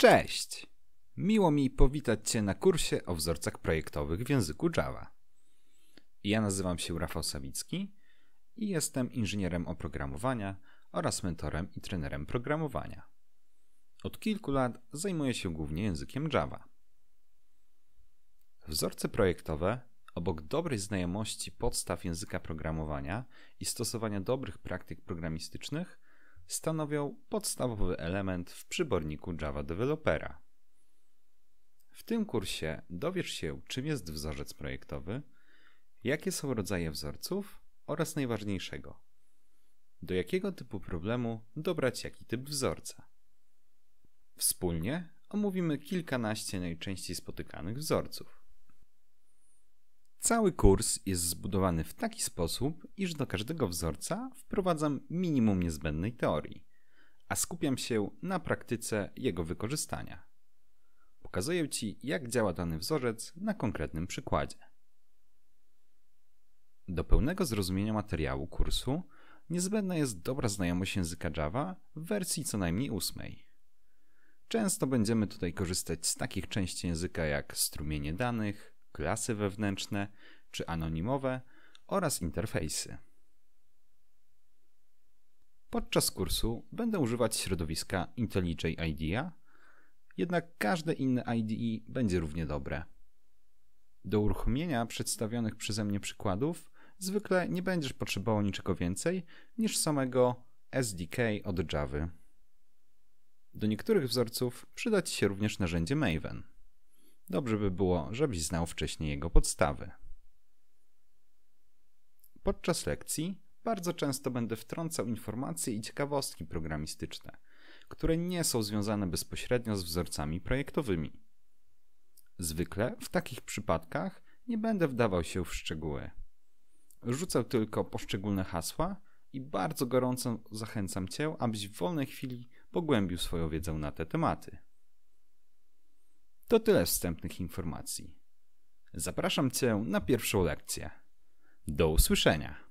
Cześć! Miło mi powitać Cię na kursie o wzorcach projektowych w języku Java. Ja nazywam się Rafał Sawicki i jestem inżynierem oprogramowania oraz mentorem i trenerem programowania. Od kilku lat zajmuję się głównie językiem Java. Wzorce projektowe, obok dobrej znajomości podstaw języka programowania i stosowania dobrych praktyk programistycznych, stanowią podstawowy element w przyborniku Java Developera. W tym kursie dowiesz się, czym jest wzorzec projektowy, jakie są rodzaje wzorców oraz najważniejszego, do jakiego typu problemu dobrać jaki typ wzorca. Wspólnie omówimy kilkanaście najczęściej spotykanych wzorców. Cały kurs jest zbudowany w taki sposób, iż do każdego wzorca wprowadzam minimum niezbędnej teorii, a skupiam się na praktyce jego wykorzystania. Pokazuję Ci, jak działa dany wzorzec na konkretnym przykładzie. Do pełnego zrozumienia materiału kursu niezbędna jest dobra znajomość języka Java w wersji co najmniej ósmej. Często będziemy tutaj korzystać z takich części języka jak strumienie danych, klasy wewnętrzne czy anonimowe oraz interfejsy. Podczas kursu będę używać środowiska IntelliJ IDEA, jednak każde inne IDE będzie równie dobre. Do uruchomienia przedstawionych przeze mnie przykładów zwykle nie będziesz potrzebował niczego więcej niż samego SDK od Java. Do niektórych wzorców przyda Ci się również narzędzie Maven. Dobrze by było, żebyś znał wcześniej jego podstawy. Podczas lekcji bardzo często będę wtrącał informacje i ciekawostki programistyczne, które nie są związane bezpośrednio z wzorcami projektowymi. Zwykle w takich przypadkach nie będę wdawał się w szczegóły. Rzucę tylko poszczególne hasła i bardzo gorąco zachęcam Cię, abyś w wolnej chwili pogłębił swoją wiedzę na te tematy. To tyle wstępnych informacji. Zapraszam Cię na pierwszą lekcję. Do usłyszenia!